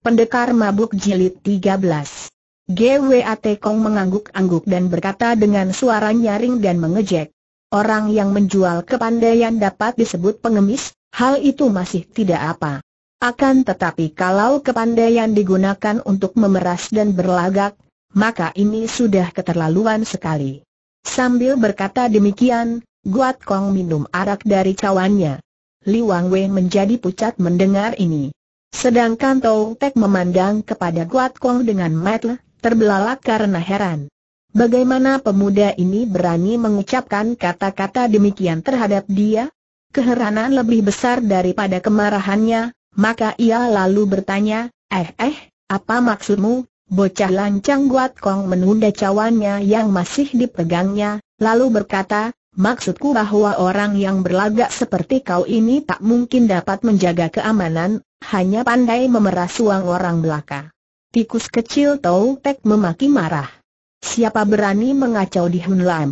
Pendekar Mabuk Jilid 13 GWAT Kong mengangguk-angguk dan berkata dengan suara nyaring dan mengejek Orang yang menjual kepandaian dapat disebut pengemis, hal itu masih tidak apa Akan tetapi kalau kepandaian digunakan untuk memeras dan berlagak, maka ini sudah keterlaluan sekali Sambil berkata demikian, Guat Kong minum arak dari cawannya. Li Wang Wei menjadi pucat mendengar ini Sedangkan Tou Tek memandang kepada Guat Kong dengan matle terbelalak karena heran. Bagaimana pemuda ini berani mengucapkan kata-kata demikian terhadap dia? Keheranan lebih besar daripada kemarahannya, maka ia lalu bertanya, eh eh, apa maksudmu? Bocah lancang Guat Kong menunda cawannya yang masih dipegangnya, lalu berkata, Maksudku bahwa orang yang berlagak seperti kau ini tak mungkin dapat menjaga keamanan hanya pandai memeras uang orang belaka. Tikus kecil Tau Tek memaki marah. Siapa berani mengacau di Hun Lam?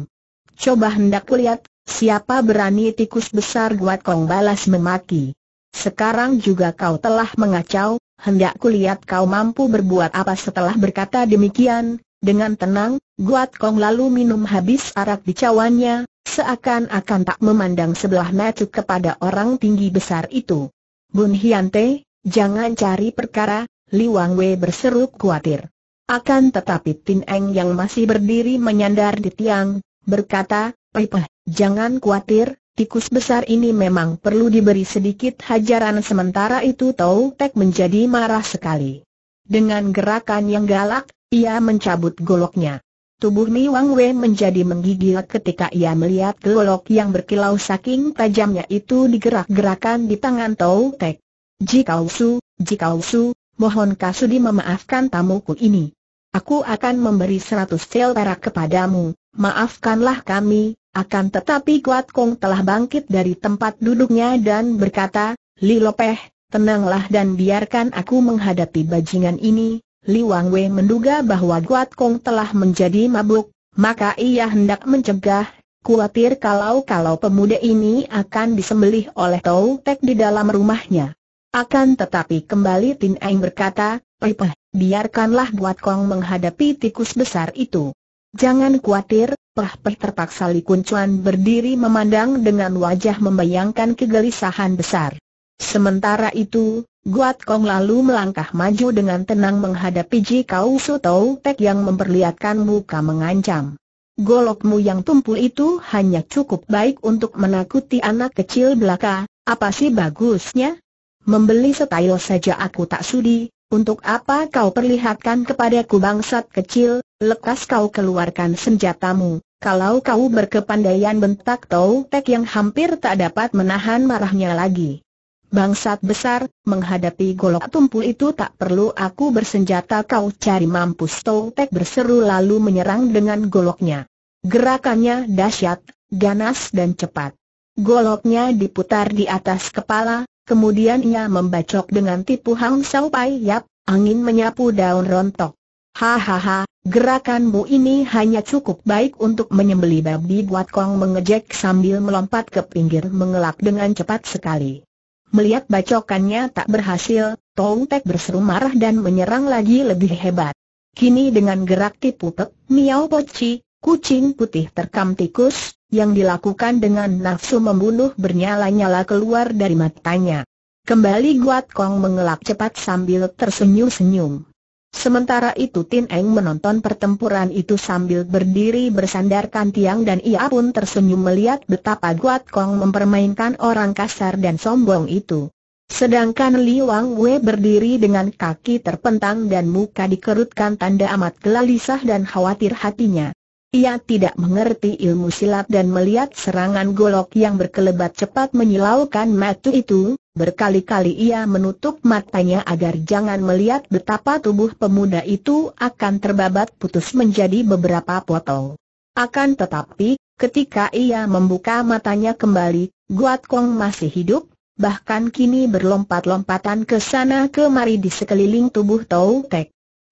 Coba hendak kulihat, siapa berani tikus besar Guat Kong balas memaki. Sekarang juga kau telah mengacau, hendak kulihat kau mampu berbuat apa setelah berkata demikian, dengan tenang, Guat Kong lalu minum habis arak di cawannya, seakan-akan tak memandang sebelah mata kepada orang tinggi besar itu. Bun Hiante, jangan cari perkara, Li Wang Wei berseru khawatir. Akan tetapi Tin Eng yang masih berdiri menyandar di tiang, berkata, Pepeh, jangan khawatir, tikus besar ini memang perlu diberi sedikit hajaran sementara itu Tau Tek menjadi marah sekali. Dengan gerakan yang galak, ia mencabut goloknya. Tubuh Mi Wang Wei menjadi menggigil ketika ia melihat golok yang berkilau saking tajamnya itu digerak-gerakan di tangan Tau Tek. Jikau Su, Jikau Su, mohon Kasudi memaafkan tamuku ini. Aku akan memberi seratus sel perak kepadamu, maafkanlah kami, akan tetapi Kuat Kong telah bangkit dari tempat duduknya dan berkata, Lilopeh, tenanglah dan biarkan aku menghadapi bajingan ini, Li Wang Wei menduga bahwa Guat Kong telah menjadi mabuk, maka ia hendak mencegah, Kuatir kalau-kalau pemuda ini akan disembelih oleh Tau Tek di dalam rumahnya. Akan tetapi kembali Tin Eng berkata, Pepeh, biarkanlah Guat Kong menghadapi tikus besar itu. Jangan kuatir, Peh Peh terpaksa Li Kun Chuan berdiri memandang dengan wajah membayangkan kegelisahan besar. Sementara itu, Guat Kong lalu melangkah maju dengan tenang menghadapi Ji Kau Su Tau Tek yang memperlihatkan muka mengancam. Golokmu yang tumpul itu hanya cukup baik untuk menakuti anak kecil belaka, apa sih bagusnya? Membeli setayo saja aku tak sudi, untuk apa kau perlihatkan kepadaku bangsat kecil, lekas kau keluarkan senjatamu, kalau kau berkepandaian bentak Tau Tek yang hampir tak dapat menahan marahnya lagi. Bangsat besar, menghadapi golok tumpul itu tak perlu aku bersenjata kau cari mampus Tek berseru lalu menyerang dengan goloknya. Gerakannya dahsyat, ganas dan cepat. Goloknya diputar di atas kepala, kemudian ia membacok dengan tipu hang sau yap, angin menyapu daun rontok. Hahaha, gerakanmu ini hanya cukup baik untuk menyembeli babi buat kong mengejek sambil melompat ke pinggir mengelak dengan cepat sekali. Melihat bacokannya tak berhasil, Tong Tek berseru marah dan menyerang lagi lebih hebat. Kini dengan gerak tipu pek, miau poci, kucing putih terkam tikus, yang dilakukan dengan nafsu membunuh bernyala-nyala keluar dari matanya. Kembali Guat Kong mengelak cepat sambil tersenyum-senyum. Sementara itu Tin Eng menonton pertempuran itu sambil berdiri bersandarkan tiang dan ia pun tersenyum melihat betapa Guat Kong mempermainkan orang kasar dan sombong itu. Sedangkan Li Wang Wei berdiri dengan kaki terpentang dan muka dikerutkan tanda amat gelisah dan khawatir hatinya. Ia tidak mengerti ilmu silat dan melihat serangan golok yang berkelebat cepat menyilaukan matu itu, berkali-kali ia menutup matanya agar jangan melihat betapa tubuh pemuda itu akan terbabat putus menjadi beberapa potong. Akan tetapi, ketika ia membuka matanya kembali, Guat Kong masih hidup, bahkan kini berlompat-lompatan ke sana kemari di sekeliling tubuh Tau Tek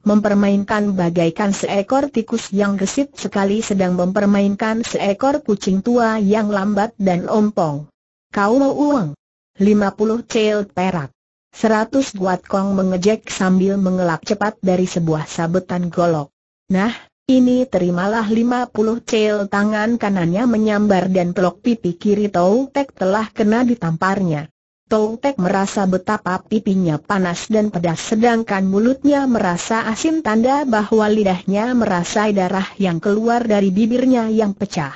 mempermainkan bagaikan seekor tikus yang gesit sekali sedang mempermainkan seekor kucing tua yang lambat dan ompong. Kau mau uang? 50 cel perak. 100 guat kong mengejek sambil mengelak cepat dari sebuah sabetan golok. Nah, ini terimalah 50 cel tangan kanannya menyambar dan pelok pipi kiri Tau Tek telah kena ditamparnya. Tong Tek merasa betapa pipinya panas dan pedas sedangkan mulutnya merasa asin tanda bahwa lidahnya merasai darah yang keluar dari bibirnya yang pecah.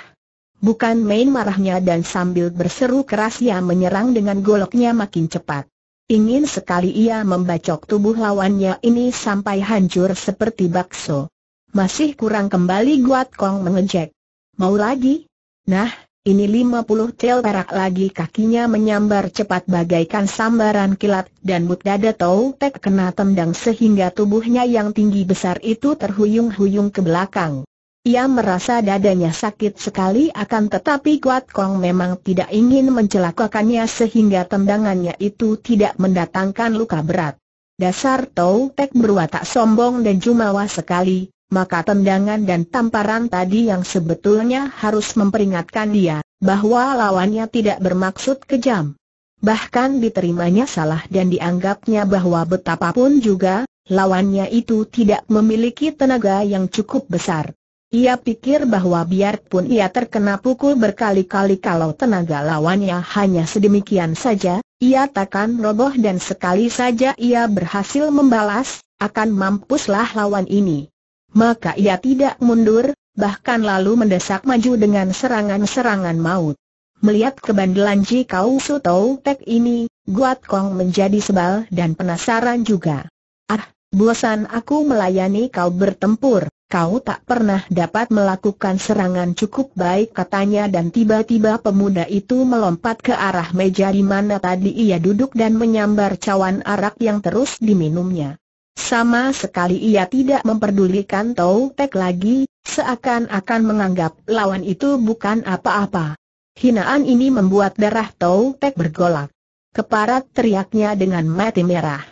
Bukan main marahnya dan sambil berseru keras ia menyerang dengan goloknya makin cepat. Ingin sekali ia membacok tubuh lawannya ini sampai hancur seperti bakso. Masih kurang kembali Guat Kong mengejek. Mau lagi? Nah, ini 50 tel perak lagi kakinya menyambar cepat bagaikan sambaran kilat dan dada Tau Tek kena tendang sehingga tubuhnya yang tinggi besar itu terhuyung-huyung ke belakang. Ia merasa dadanya sakit sekali akan tetapi Kuat Kong memang tidak ingin mencelakakannya sehingga tendangannya itu tidak mendatangkan luka berat. Dasar Tau Tek berwatak sombong dan jumawa sekali, maka tendangan dan tamparan tadi yang sebetulnya harus memperingatkan dia bahwa lawannya tidak bermaksud kejam. Bahkan diterimanya salah dan dianggapnya bahwa betapapun juga, lawannya itu tidak memiliki tenaga yang cukup besar. Ia pikir bahwa biarpun ia terkena pukul berkali-kali kalau tenaga lawannya hanya sedemikian saja, ia takkan roboh dan sekali saja ia berhasil membalas, akan mampuslah lawan ini maka ia tidak mundur, bahkan lalu mendesak maju dengan serangan-serangan maut. Melihat kebandelan Ji Kau Sutou Tek ini, Guat Kong menjadi sebal dan penasaran juga. Ah, bosan aku melayani kau bertempur, kau tak pernah dapat melakukan serangan cukup baik katanya dan tiba-tiba pemuda itu melompat ke arah meja di mana tadi ia duduk dan menyambar cawan arak yang terus diminumnya. Sama sekali ia tidak memperdulikan Tau Tek lagi, seakan-akan menganggap lawan itu bukan apa-apa. Hinaan ini membuat darah Tau Tek bergolak. Keparat teriaknya dengan mati merah.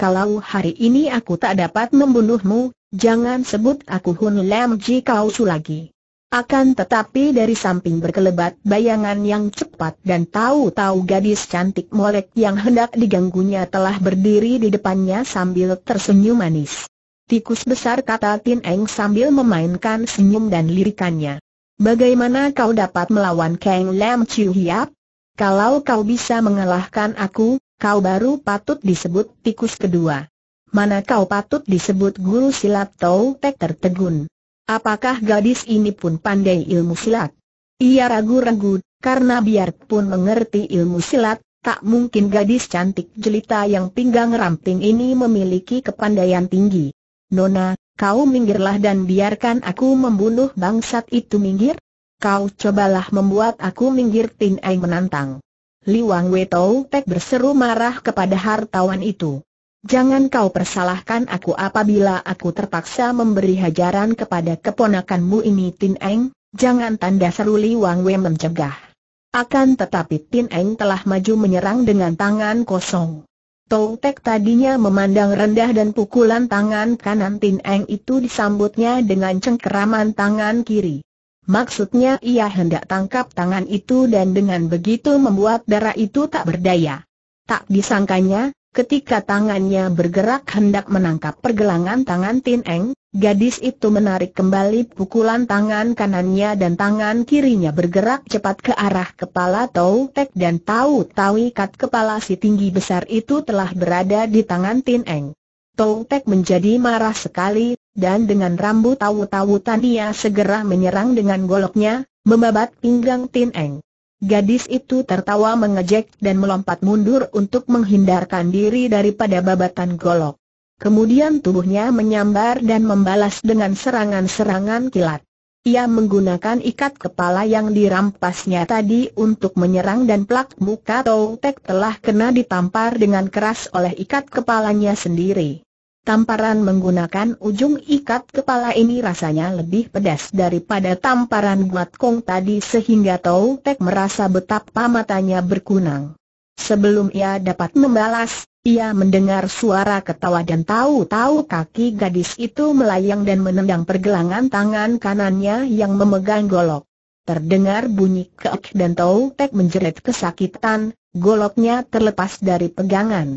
Kalau hari ini aku tak dapat membunuhmu, jangan sebut aku Hun Lam Ji Kau lagi. Akan tetapi dari samping berkelebat bayangan yang cepat dan tahu-tahu gadis cantik molek yang hendak diganggunya telah berdiri di depannya sambil tersenyum manis. Tikus besar kata Tin Eng sambil memainkan senyum dan lirikannya. Bagaimana kau dapat melawan Kang Lam Chiu Hiap? Kalau kau bisa mengalahkan aku, kau baru patut disebut tikus kedua. Mana kau patut disebut guru silat Tau Tek tertegun. Apakah gadis ini pun pandai ilmu silat? Ia ragu-ragu, karena biarpun mengerti ilmu silat, tak mungkin gadis cantik jelita yang pinggang ramping ini memiliki kepandaian tinggi. Nona, kau minggirlah dan biarkan aku membunuh bangsat itu minggir? Kau cobalah membuat aku minggir Tin Ai menantang. Li Wang Wei Wetau Tek berseru marah kepada hartawan itu. Jangan kau persalahkan aku apabila aku terpaksa memberi hajaran kepada keponakanmu ini Tin Eng, jangan tanda seruli Wang Wei mencegah. Akan tetapi Tin Eng telah maju menyerang dengan tangan kosong. Tou Tek tadinya memandang rendah dan pukulan tangan kanan Tin Eng itu disambutnya dengan cengkeraman tangan kiri. Maksudnya ia hendak tangkap tangan itu dan dengan begitu membuat darah itu tak berdaya. Tak disangkanya, Ketika tangannya bergerak hendak menangkap pergelangan tangan Tin Eng, gadis itu menarik kembali pukulan tangan kanannya dan tangan kirinya bergerak cepat ke arah kepala Tau Tek dan Tau Tau ikat kepala si tinggi besar itu telah berada di tangan Tin Eng. Tau Tek menjadi marah sekali, dan dengan rambut Tau tahu Tania segera menyerang dengan goloknya, membabat pinggang Tin Eng. Gadis itu tertawa mengejek dan melompat mundur untuk menghindarkan diri daripada babatan golok. Kemudian tubuhnya menyambar dan membalas dengan serangan-serangan kilat. Ia menggunakan ikat kepala yang dirampasnya tadi untuk menyerang dan plak muka Tou Tek telah kena ditampar dengan keras oleh ikat kepalanya sendiri. Tamparan menggunakan ujung ikat kepala ini rasanya lebih pedas daripada tamparan Guat Kong tadi sehingga Tau Tek merasa betapa matanya berkunang. Sebelum ia dapat membalas, ia mendengar suara ketawa dan tahu-tahu kaki gadis itu melayang dan menendang pergelangan tangan kanannya yang memegang golok. Terdengar bunyi keek dan Tau Tek menjerit kesakitan, goloknya terlepas dari pegangan.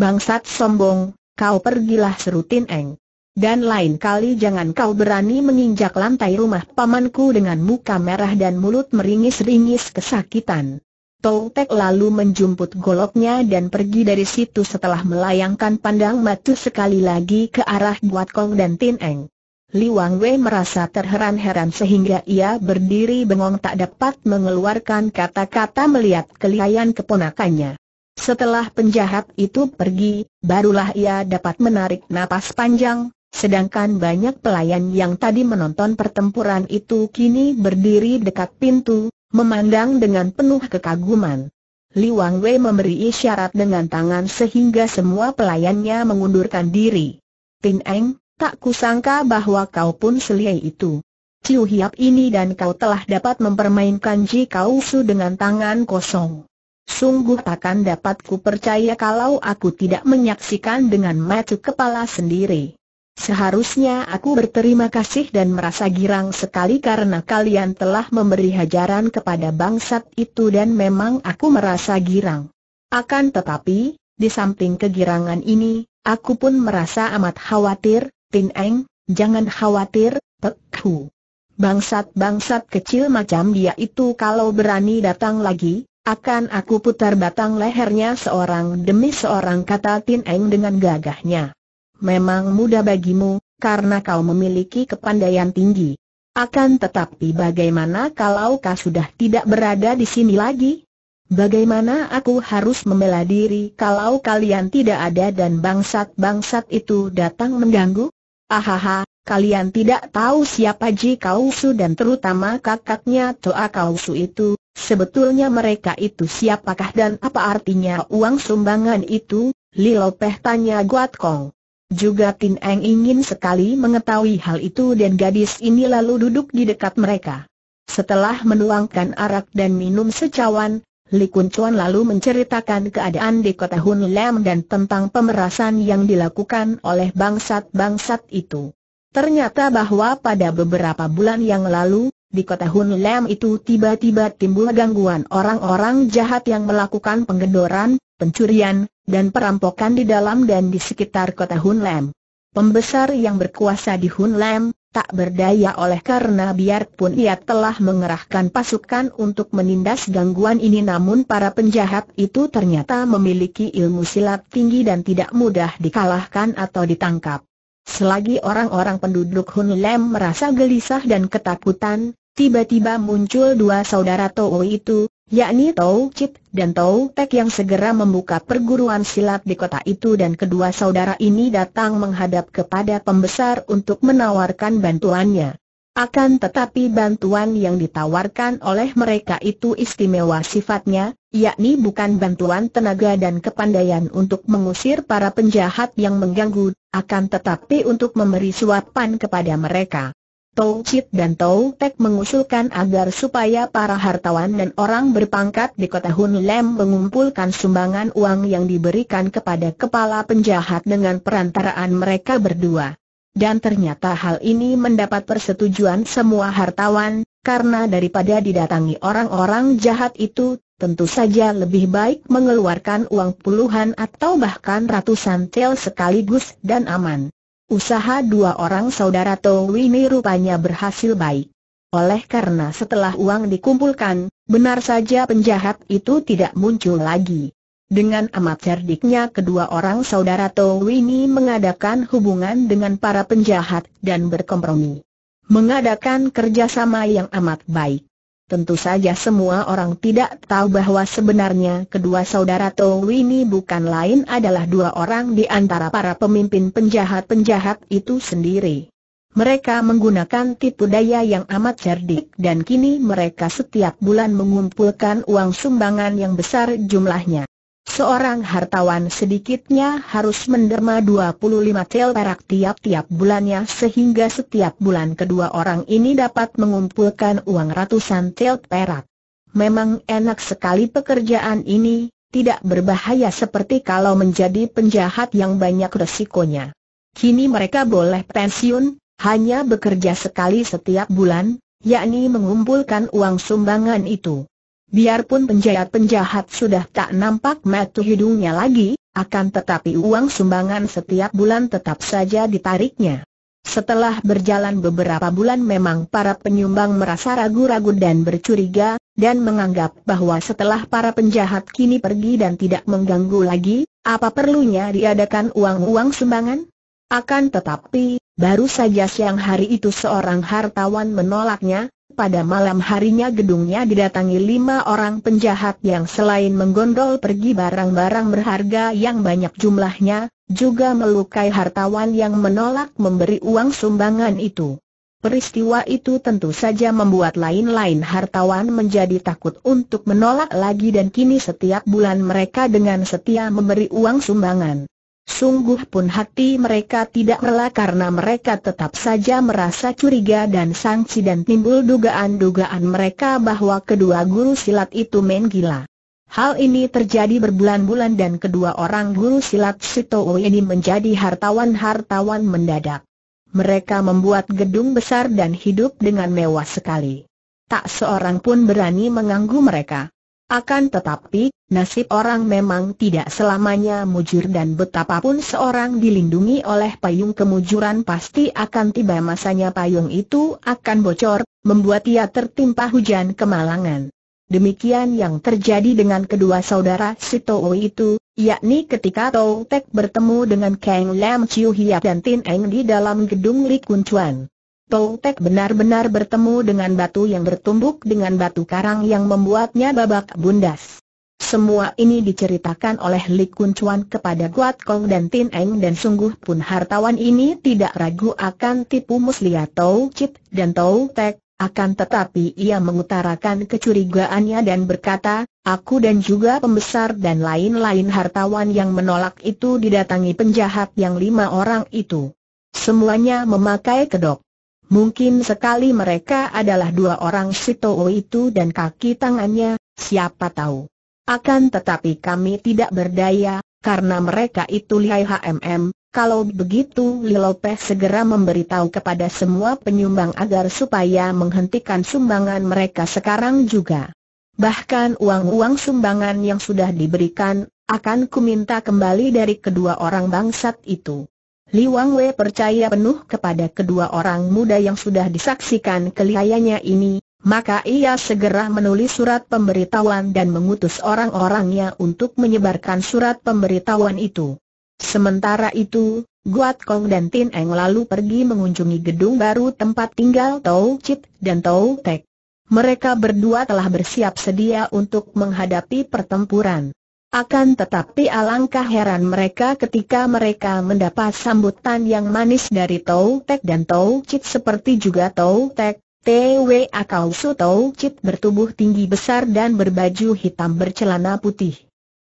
Bangsat sombong, Kau pergilah serutin Eng. Dan lain kali jangan kau berani menginjak lantai rumah pamanku dengan muka merah dan mulut meringis-ringis kesakitan. Toltek lalu menjumput goloknya dan pergi dari situ setelah melayangkan pandang matu sekali lagi ke arah Buat Kong dan Tin Eng. Li Wang Wei merasa terheran-heran sehingga ia berdiri bengong tak dapat mengeluarkan kata-kata melihat kelihayan keponakannya. Setelah penjahat itu pergi, barulah ia dapat menarik napas panjang, sedangkan banyak pelayan yang tadi menonton pertempuran itu kini berdiri dekat pintu, memandang dengan penuh kekaguman. Li Wang Wei memberi isyarat dengan tangan sehingga semua pelayannya mengundurkan diri. Tin Eng, tak kusangka bahwa kau pun seliai itu. Ciu Hiap ini dan kau telah dapat mempermainkan Ji Kausu dengan tangan kosong. Sungguh takkan dapat ku percaya kalau aku tidak menyaksikan dengan mata kepala sendiri. Seharusnya aku berterima kasih dan merasa girang sekali karena kalian telah memberi hajaran kepada bangsat itu dan memang aku merasa girang. Akan tetapi, di samping kegirangan ini, aku pun merasa amat khawatir, Tin Eng, jangan khawatir, Pek Hu. Bangsat-bangsat kecil macam dia itu kalau berani datang lagi, akan aku putar batang lehernya seorang demi seorang kata Tin Eng dengan gagahnya. Memang mudah bagimu, karena kau memiliki kepandaian tinggi. Akan tetapi bagaimana kalau kau sudah tidak berada di sini lagi? Bagaimana aku harus membela diri kalau kalian tidak ada dan bangsat-bangsat itu datang mengganggu? Ahaha, kalian tidak tahu siapa Ji Kausu dan terutama kakaknya Toa Kausu itu, Sebetulnya mereka itu siapakah dan apa artinya uang sumbangan itu? Lilo Peh tanya Guat Kong. Juga Tin Eng ingin sekali mengetahui hal itu dan gadis ini lalu duduk di dekat mereka. Setelah menuangkan arak dan minum secawan, Li Kun Chuan lalu menceritakan keadaan di kota Hun Lam dan tentang pemerasan yang dilakukan oleh bangsat-bangsat itu. Ternyata bahwa pada beberapa bulan yang lalu, di kota Hunlam itu tiba-tiba timbul gangguan orang-orang jahat yang melakukan penggedoran, pencurian, dan perampokan di dalam dan di sekitar kota Hunlam. Pembesar yang berkuasa di Hunlam, tak berdaya oleh karena biarpun ia telah mengerahkan pasukan untuk menindas gangguan ini namun para penjahat itu ternyata memiliki ilmu silat tinggi dan tidak mudah dikalahkan atau ditangkap. Selagi orang-orang penduduk Hun Lam merasa gelisah dan ketakutan, tiba-tiba muncul dua saudara Tou itu, yakni Tou Chip dan Tou Tek yang segera membuka perguruan silat di kota itu dan kedua saudara ini datang menghadap kepada pembesar untuk menawarkan bantuannya. Akan tetapi bantuan yang ditawarkan oleh mereka itu istimewa sifatnya, yakni bukan bantuan tenaga dan kepandaian untuk mengusir para penjahat yang mengganggu, akan tetapi untuk memberi suapan kepada mereka. Tou Chit dan Tou Tek mengusulkan agar supaya para hartawan dan orang berpangkat di kota Hun Lem mengumpulkan sumbangan uang yang diberikan kepada kepala penjahat dengan perantaraan mereka berdua. Dan ternyata hal ini mendapat persetujuan semua hartawan, karena daripada didatangi orang-orang jahat itu, tentu saja lebih baik mengeluarkan uang puluhan atau bahkan ratusan tel sekaligus dan aman. Usaha dua orang saudara ini rupanya berhasil baik. Oleh karena setelah uang dikumpulkan, benar saja penjahat itu tidak muncul lagi. Dengan amat cerdiknya kedua orang saudara ini mengadakan hubungan dengan para penjahat dan berkompromi. Mengadakan kerjasama yang amat baik. Tentu saja semua orang tidak tahu bahwa sebenarnya kedua saudara Tou ini bukan lain adalah dua orang di antara para pemimpin penjahat-penjahat itu sendiri. Mereka menggunakan tipu daya yang amat cerdik dan kini mereka setiap bulan mengumpulkan uang sumbangan yang besar jumlahnya. Seorang hartawan sedikitnya harus menderma 25 tel perak tiap-tiap bulannya sehingga setiap bulan kedua orang ini dapat mengumpulkan uang ratusan tel perak. Memang enak sekali pekerjaan ini, tidak berbahaya seperti kalau menjadi penjahat yang banyak resikonya. Kini mereka boleh pensiun, hanya bekerja sekali setiap bulan, yakni mengumpulkan uang sumbangan itu. Biarpun penjahat-penjahat sudah tak nampak mata hidungnya lagi, akan tetapi uang sumbangan setiap bulan tetap saja ditariknya. Setelah berjalan beberapa bulan memang para penyumbang merasa ragu-ragu dan bercuriga, dan menganggap bahwa setelah para penjahat kini pergi dan tidak mengganggu lagi, apa perlunya diadakan uang-uang sumbangan? Akan tetapi, baru saja siang hari itu seorang hartawan menolaknya, pada malam harinya gedungnya didatangi lima orang penjahat yang selain menggondol pergi barang-barang berharga yang banyak jumlahnya, juga melukai hartawan yang menolak memberi uang sumbangan itu. Peristiwa itu tentu saja membuat lain-lain hartawan menjadi takut untuk menolak lagi dan kini setiap bulan mereka dengan setia memberi uang sumbangan. Sungguh pun hati mereka tidak rela karena mereka tetap saja merasa curiga dan sangsi dan timbul dugaan-dugaan mereka bahwa kedua guru silat itu main gila. Hal ini terjadi berbulan-bulan dan kedua orang guru silat Sito ini menjadi hartawan-hartawan mendadak. Mereka membuat gedung besar dan hidup dengan mewah sekali. Tak seorang pun berani mengganggu mereka. Akan tetapi, nasib orang memang tidak selamanya mujur dan betapapun seorang dilindungi oleh payung kemujuran pasti akan tiba masanya payung itu akan bocor, membuat ia tertimpa hujan kemalangan. Demikian yang terjadi dengan kedua saudara Sitowo itu, yakni ketika Tou Tek bertemu dengan Kang Lam Chiu Hiap dan Tin Eng di dalam gedung Li Kun Chuan. Tek benar-benar bertemu dengan batu yang bertumbuk dengan batu karang yang membuatnya babak bundas. Semua ini diceritakan oleh Li Kun Chuan kepada Guat Kong dan Tin Eng dan sungguh pun hartawan ini tidak ragu akan tipu muslihat Tau Chit dan Tau Tek, akan tetapi ia mengutarakan kecurigaannya dan berkata, aku dan juga pembesar dan lain-lain hartawan yang menolak itu didatangi penjahat yang lima orang itu. Semuanya memakai kedok. Mungkin sekali mereka adalah dua orang Sitoo itu dan kaki tangannya, siapa tahu. Akan tetapi kami tidak berdaya, karena mereka itu lihai HMM, kalau begitu Lilopeh segera memberitahu kepada semua penyumbang agar supaya menghentikan sumbangan mereka sekarang juga. Bahkan uang-uang sumbangan yang sudah diberikan, akan kuminta kembali dari kedua orang bangsat itu. Li Wang Wei percaya penuh kepada kedua orang muda yang sudah disaksikan kelihayanya ini, maka ia segera menulis surat pemberitahuan dan mengutus orang-orangnya untuk menyebarkan surat pemberitahuan itu. Sementara itu, Guat Kong dan Tin Eng lalu pergi mengunjungi gedung baru tempat tinggal Tau Chit dan Tau Tek. Mereka berdua telah bersiap sedia untuk menghadapi pertempuran. Akan tetapi alangkah heran mereka ketika mereka mendapat sambutan yang manis dari Tau Tek dan Tau Cit seperti juga Tau Tek, TW Akau Su Tau Cit bertubuh tinggi besar dan berbaju hitam bercelana putih.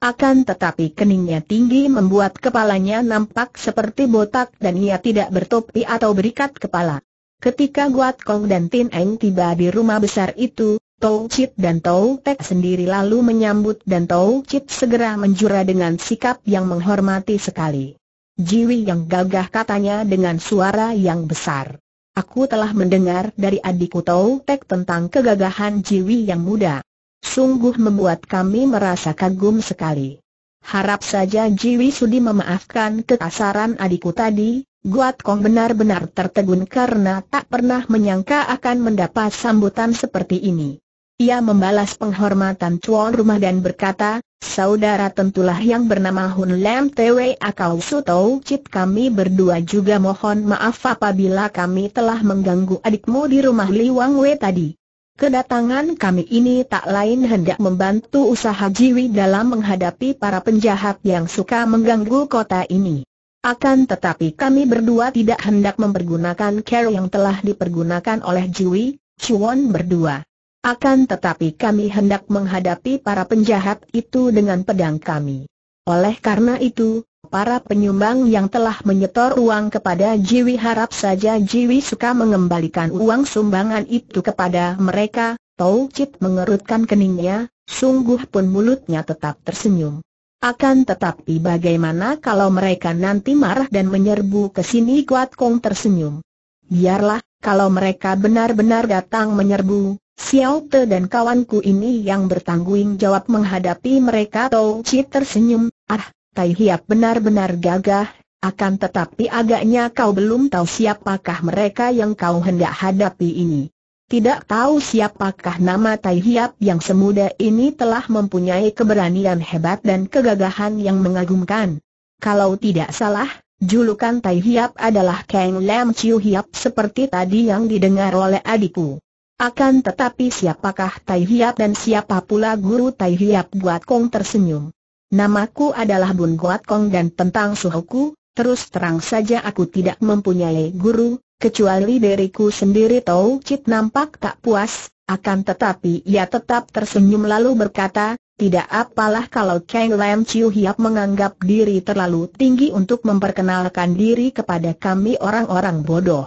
Akan tetapi keningnya tinggi membuat kepalanya nampak seperti botak dan ia tidak bertopi atau berikat kepala. Ketika Guat Kong dan Tin Eng tiba di rumah besar itu, Tou Chit dan Tou Tek sendiri lalu menyambut dan Tou Chit segera menjura dengan sikap yang menghormati sekali. Jiwi yang gagah katanya dengan suara yang besar. Aku telah mendengar dari adikku Tou Tek tentang kegagahan Jiwi yang muda. Sungguh membuat kami merasa kagum sekali. Harap saja Jiwi sudi memaafkan kekasaran adikku tadi, Guat Kong benar-benar tertegun karena tak pernah menyangka akan mendapat sambutan seperti ini. Ia membalas penghormatan tuan rumah dan berkata, saudara tentulah yang bernama Hun Lam Tewe Akau Sutou Chit kami berdua juga mohon maaf apabila kami telah mengganggu adikmu di rumah Li Wang Wei tadi. Kedatangan kami ini tak lain hendak membantu usaha Jiwi dalam menghadapi para penjahat yang suka mengganggu kota ini. Akan tetapi kami berdua tidak hendak mempergunakan care yang telah dipergunakan oleh Jiwi, Chuan berdua. Akan tetapi kami hendak menghadapi para penjahat itu dengan pedang kami. Oleh karena itu, para penyumbang yang telah menyetor uang kepada Jiwi harap saja Jiwi suka mengembalikan uang sumbangan itu kepada mereka, Tau Chit mengerutkan keningnya, sungguh pun mulutnya tetap tersenyum. Akan tetapi bagaimana kalau mereka nanti marah dan menyerbu ke sini Kuat Kong tersenyum. Biarlah, kalau mereka benar-benar datang menyerbu, Xiao Te dan kawanku ini yang bertanggung jawab menghadapi mereka Tau Chi tersenyum, ah, Tai Hiap benar-benar gagah, akan tetapi agaknya kau belum tahu siapakah mereka yang kau hendak hadapi ini. Tidak tahu siapakah nama Tai Hiap yang semuda ini telah mempunyai keberanian hebat dan kegagahan yang mengagumkan. Kalau tidak salah, julukan Tai Hiap adalah Kang Lam Chiu Hiap seperti tadi yang didengar oleh adikku. Akan tetapi siapakah Tai Hiap dan siapa pula guru Tai Hiap Buat Kong tersenyum. Namaku adalah Bun Guat Kong dan tentang suhuku, terus terang saja aku tidak mempunyai guru, kecuali diriku sendiri Tau Cit nampak tak puas, akan tetapi ia tetap tersenyum lalu berkata, tidak apalah kalau Kang Lam Chiu Hiap menganggap diri terlalu tinggi untuk memperkenalkan diri kepada kami orang-orang bodoh.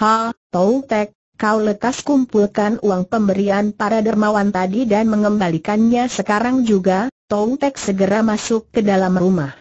Ha, Tau Tek, Kau lekas kumpulkan uang pemberian para dermawan tadi dan mengembalikannya sekarang juga, Tong Tek segera masuk ke dalam rumah.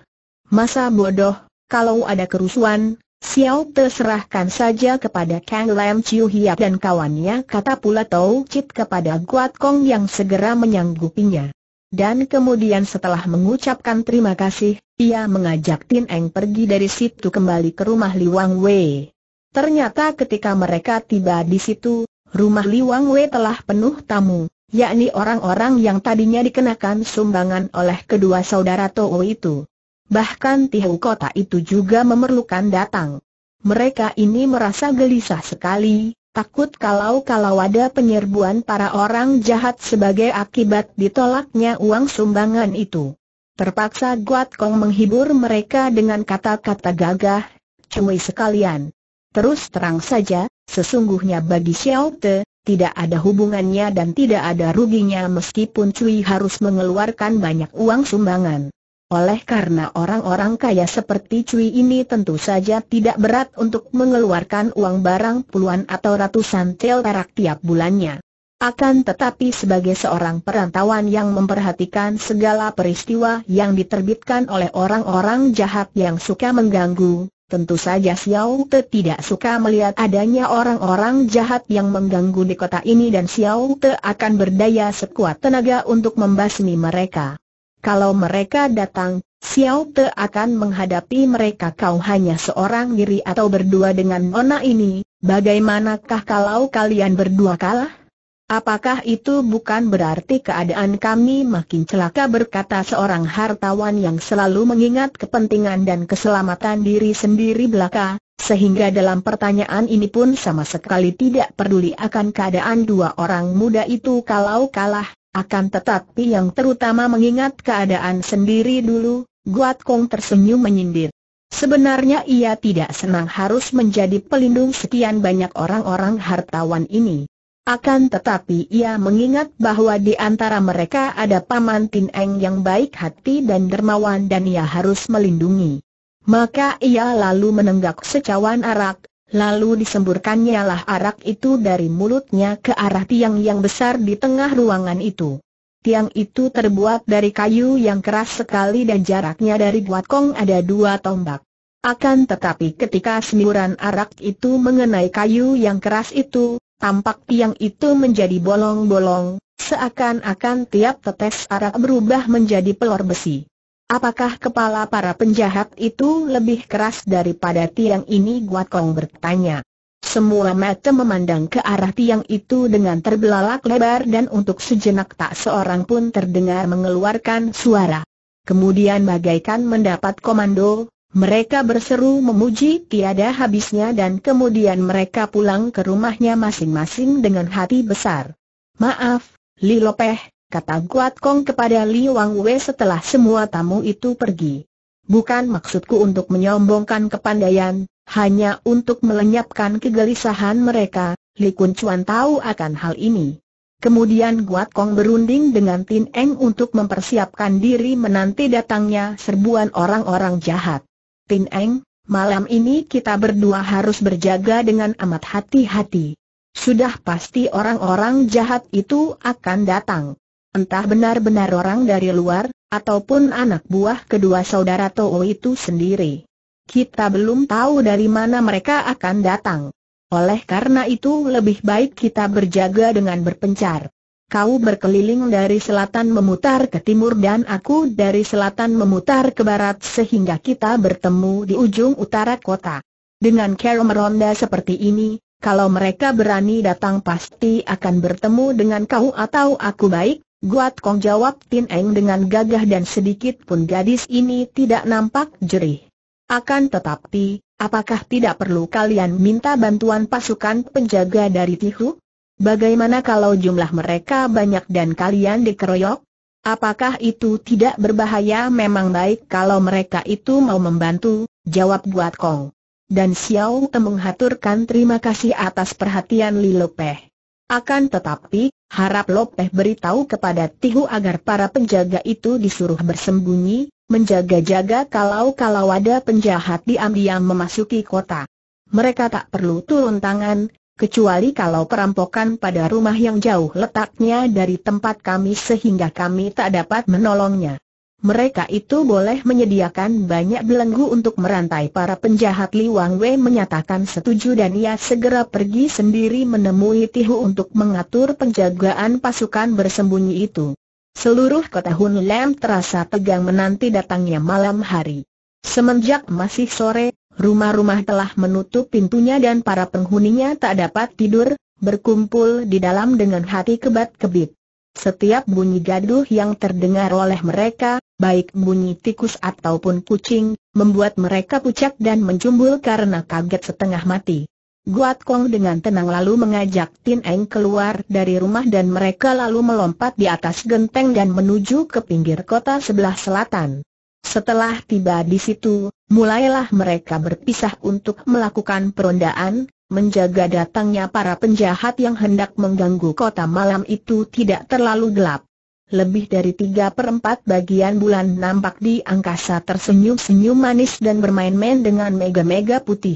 Masa bodoh, kalau ada kerusuhan, Xiao terserahkan saja kepada Kang Lam Chiu Hiap dan kawannya kata pula Tau Chit kepada Guat Kong yang segera menyanggupinya. Dan kemudian setelah mengucapkan terima kasih, ia mengajak Tin Eng pergi dari situ kembali ke rumah Liwang Wei. Ternyata ketika mereka tiba di situ, rumah Liwang Wei telah penuh tamu, yakni orang-orang yang tadinya dikenakan sumbangan oleh kedua saudara Tou itu. Bahkan Tihu kota itu juga memerlukan datang. Mereka ini merasa gelisah sekali, takut kalau-kalau ada penyerbuan para orang jahat sebagai akibat ditolaknya uang sumbangan itu. Terpaksa Guat Kong menghibur mereka dengan kata-kata gagah, cuy sekalian. Terus terang saja, sesungguhnya bagi Xiao Te, tidak ada hubungannya dan tidak ada ruginya meskipun Cui harus mengeluarkan banyak uang sumbangan. Oleh karena orang-orang kaya seperti Cui ini tentu saja tidak berat untuk mengeluarkan uang barang puluhan atau ratusan tel perak tiap bulannya. Akan tetapi sebagai seorang perantauan yang memperhatikan segala peristiwa yang diterbitkan oleh orang-orang jahat yang suka mengganggu, Tentu saja Xiao Te tidak suka melihat adanya orang-orang jahat yang mengganggu di kota ini dan Xiao Te akan berdaya sekuat tenaga untuk membasmi mereka. Kalau mereka datang, Xiao Te akan menghadapi mereka kau hanya seorang diri atau berdua dengan Nona ini, bagaimanakah kalau kalian berdua kalah? Apakah itu bukan berarti keadaan kami makin celaka berkata seorang hartawan yang selalu mengingat kepentingan dan keselamatan diri sendiri belaka, sehingga dalam pertanyaan ini pun sama sekali tidak peduli akan keadaan dua orang muda itu kalau kalah, akan tetapi yang terutama mengingat keadaan sendiri dulu, Guat Kong tersenyum menyindir. Sebenarnya ia tidak senang harus menjadi pelindung sekian banyak orang-orang hartawan ini. Akan tetapi ia mengingat bahwa di antara mereka ada Paman Tin Eng yang baik hati dan dermawan dan ia harus melindungi. Maka ia lalu menenggak secawan arak, lalu disemburkannya lah arak itu dari mulutnya ke arah tiang yang besar di tengah ruangan itu. Tiang itu terbuat dari kayu yang keras sekali dan jaraknya dari buat kong ada dua tombak. Akan tetapi ketika semburan arak itu mengenai kayu yang keras itu, tampak tiang itu menjadi bolong-bolong, seakan-akan tiap tetes arak berubah menjadi pelor besi. Apakah kepala para penjahat itu lebih keras daripada tiang ini? Guat Kong bertanya. Semua mata memandang ke arah tiang itu dengan terbelalak lebar dan untuk sejenak tak seorang pun terdengar mengeluarkan suara. Kemudian bagaikan mendapat komando, mereka berseru memuji tiada habisnya dan kemudian mereka pulang ke rumahnya masing-masing dengan hati besar. Maaf, Li Lopeh, kata Guat Kong kepada Li Wang Wei setelah semua tamu itu pergi. Bukan maksudku untuk menyombongkan kepandaian, hanya untuk melenyapkan kegelisahan mereka, Li Kun Chuan tahu akan hal ini. Kemudian Guat Kong berunding dengan Tin Eng untuk mempersiapkan diri menanti datangnya serbuan orang-orang jahat. Pin Eng, malam ini kita berdua harus berjaga dengan amat hati-hati. Sudah pasti orang-orang jahat itu akan datang. Entah benar-benar orang dari luar, ataupun anak buah kedua saudara Tuo itu sendiri. Kita belum tahu dari mana mereka akan datang. Oleh karena itu lebih baik kita berjaga dengan berpencar kau berkeliling dari selatan memutar ke timur dan aku dari selatan memutar ke barat sehingga kita bertemu di ujung utara kota. Dengan cara meronda seperti ini, kalau mereka berani datang pasti akan bertemu dengan kau atau aku baik, Guat Kong jawab Tin Eng dengan gagah dan sedikit pun gadis ini tidak nampak jerih. Akan tetapi, apakah tidak perlu kalian minta bantuan pasukan penjaga dari Tihu? Bagaimana kalau jumlah mereka banyak dan kalian dikeroyok? Apakah itu tidak berbahaya memang baik kalau mereka itu mau membantu? Jawab Buat Kong. Dan Xiao Te menghaturkan terima kasih atas perhatian Li Lopeh. Akan tetapi, harap Lopeh beritahu kepada Tihu agar para penjaga itu disuruh bersembunyi, menjaga-jaga kalau-kalau ada penjahat diam-diam memasuki kota. Mereka tak perlu turun tangan, kecuali kalau perampokan pada rumah yang jauh letaknya dari tempat kami sehingga kami tak dapat menolongnya. Mereka itu boleh menyediakan banyak belenggu untuk merantai para penjahat Li Wang Wei menyatakan setuju dan ia segera pergi sendiri menemui Tihu untuk mengatur penjagaan pasukan bersembunyi itu. Seluruh kota Hun Lam terasa tegang menanti datangnya malam hari. Semenjak masih sore, Rumah-rumah telah menutup pintunya dan para penghuninya tak dapat tidur, berkumpul di dalam dengan hati kebat-kebit. Setiap bunyi gaduh yang terdengar oleh mereka, baik bunyi tikus ataupun kucing, membuat mereka pucat dan mencumbul karena kaget setengah mati. Guat Kong dengan tenang lalu mengajak Tin Eng keluar dari rumah dan mereka lalu melompat di atas genteng dan menuju ke pinggir kota sebelah selatan. Setelah tiba di situ, mulailah mereka berpisah untuk melakukan perondaan, menjaga datangnya para penjahat yang hendak mengganggu kota malam itu tidak terlalu gelap. Lebih dari tiga perempat bagian bulan nampak di angkasa tersenyum-senyum manis dan bermain-main dengan mega-mega putih.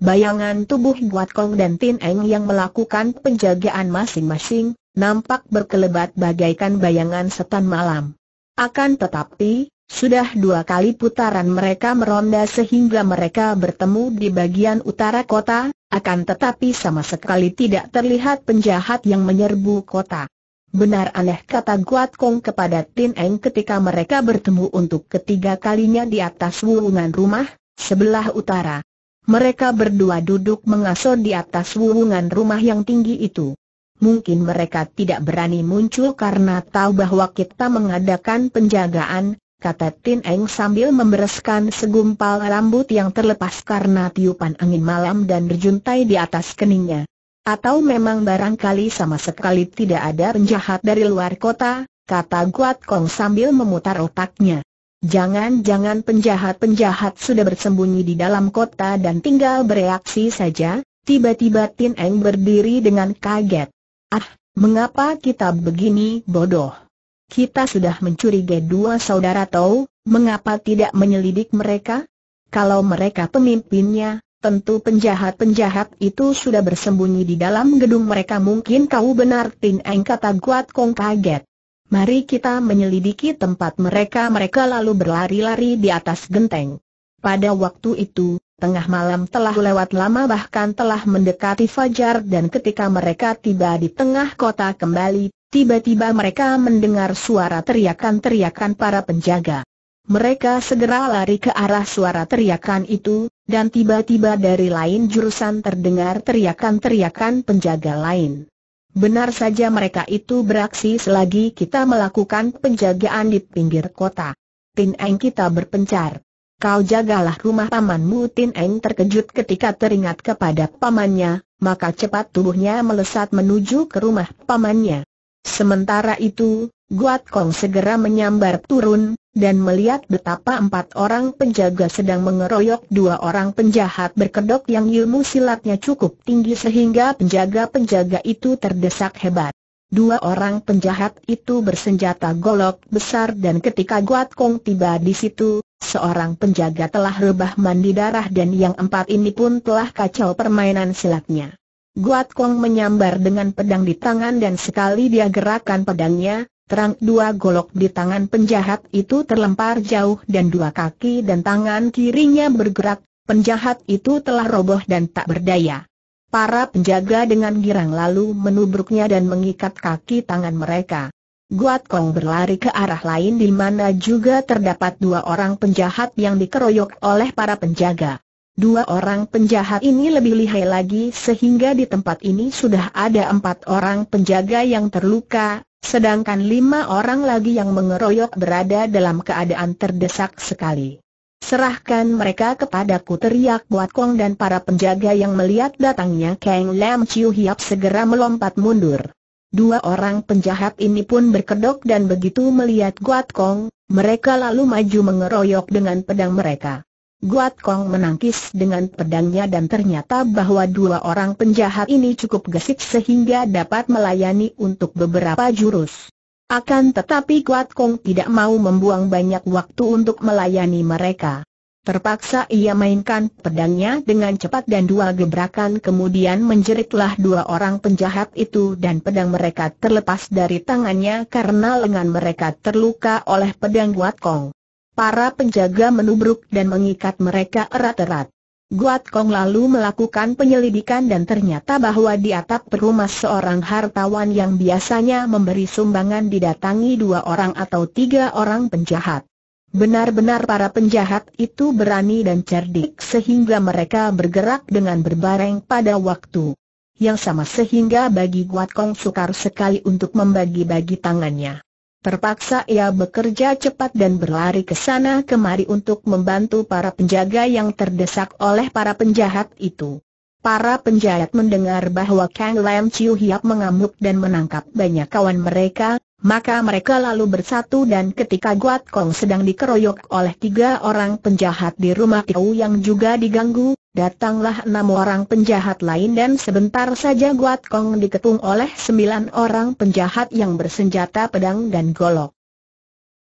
Bayangan tubuh Buat Kong dan Tin Eng yang melakukan penjagaan masing-masing, nampak berkelebat bagaikan bayangan setan malam. Akan tetapi, sudah dua kali putaran mereka meronda sehingga mereka bertemu di bagian utara kota, akan tetapi sama sekali tidak terlihat penjahat yang menyerbu kota. Benar aneh kata Guat Kong kepada Tin Eng ketika mereka bertemu untuk ketiga kalinya di atas wulungan rumah, sebelah utara. Mereka berdua duduk mengasuh di atas wulungan rumah yang tinggi itu. Mungkin mereka tidak berani muncul karena tahu bahwa kita mengadakan penjagaan, kata Tin Eng sambil membereskan segumpal rambut yang terlepas karena tiupan angin malam dan berjuntai di atas keningnya. Atau memang barangkali sama sekali tidak ada penjahat dari luar kota, kata Guat Kong sambil memutar otaknya. Jangan-jangan penjahat-penjahat sudah bersembunyi di dalam kota dan tinggal bereaksi saja, tiba-tiba Tin Eng berdiri dengan kaget. Ah, mengapa kita begini bodoh? kita sudah mencurigai dua saudara Tau, mengapa tidak menyelidik mereka? Kalau mereka pemimpinnya, tentu penjahat-penjahat itu sudah bersembunyi di dalam gedung mereka mungkin kau benar Tin Eng kata Guat Kong kaget. Mari kita menyelidiki tempat mereka mereka lalu berlari-lari di atas genteng. Pada waktu itu, tengah malam telah lewat lama bahkan telah mendekati fajar dan ketika mereka tiba di tengah kota kembali Tiba-tiba mereka mendengar suara teriakan-teriakan para penjaga. Mereka segera lari ke arah suara teriakan itu, dan tiba-tiba dari lain jurusan terdengar teriakan-teriakan penjaga lain. Benar saja mereka itu beraksi selagi kita melakukan penjagaan di pinggir kota. Tin Eng kita berpencar. Kau jagalah rumah pamanmu Tin Eng terkejut ketika teringat kepada pamannya, maka cepat tubuhnya melesat menuju ke rumah pamannya. Sementara itu, Guat Kong segera menyambar turun, dan melihat betapa empat orang penjaga sedang mengeroyok dua orang penjahat berkedok yang ilmu silatnya cukup tinggi sehingga penjaga-penjaga itu terdesak hebat. Dua orang penjahat itu bersenjata golok besar dan ketika Guat Kong tiba di situ, seorang penjaga telah rebah mandi darah dan yang empat ini pun telah kacau permainan silatnya. Guat Kong menyambar dengan pedang di tangan dan sekali dia gerakkan pedangnya, terang dua golok di tangan penjahat itu terlempar jauh dan dua kaki dan tangan kirinya bergerak, penjahat itu telah roboh dan tak berdaya. Para penjaga dengan girang lalu menubruknya dan mengikat kaki tangan mereka. Guat Kong berlari ke arah lain di mana juga terdapat dua orang penjahat yang dikeroyok oleh para penjaga. Dua orang penjahat ini lebih lihai lagi sehingga di tempat ini sudah ada empat orang penjaga yang terluka, sedangkan lima orang lagi yang mengeroyok berada dalam keadaan terdesak sekali. Serahkan mereka kepadaku teriak Buat Kong dan para penjaga yang melihat datangnya Kang Lam Chiu Hiap segera melompat mundur. Dua orang penjahat ini pun berkedok dan begitu melihat Guat Kong, mereka lalu maju mengeroyok dengan pedang mereka. Guat Kong menangkis dengan pedangnya dan ternyata bahwa dua orang penjahat ini cukup gesit sehingga dapat melayani untuk beberapa jurus. Akan tetapi Guat Kong tidak mau membuang banyak waktu untuk melayani mereka. Terpaksa ia mainkan pedangnya dengan cepat dan dua gebrakan kemudian menjeritlah dua orang penjahat itu dan pedang mereka terlepas dari tangannya karena lengan mereka terluka oleh pedang Guat Kong. Para penjaga menubruk dan mengikat mereka erat-erat. Guat Kong lalu melakukan penyelidikan dan ternyata bahwa di atap perumah seorang hartawan yang biasanya memberi sumbangan didatangi dua orang atau tiga orang penjahat. Benar-benar para penjahat itu berani dan cerdik sehingga mereka bergerak dengan berbareng pada waktu yang sama sehingga bagi Guat Kong sukar sekali untuk membagi-bagi tangannya. Terpaksa ia bekerja cepat dan berlari ke sana kemari untuk membantu para penjaga yang terdesak oleh para penjahat itu. Para penjahat mendengar bahwa Kang Lam Chiu Hiap mengamuk dan menangkap banyak kawan mereka, maka mereka lalu bersatu dan ketika Guat Kong sedang dikeroyok oleh tiga orang penjahat di rumah Tiu yang juga diganggu, Datanglah enam orang penjahat lain dan sebentar saja Guat Kong diketung oleh sembilan orang penjahat yang bersenjata pedang dan golok.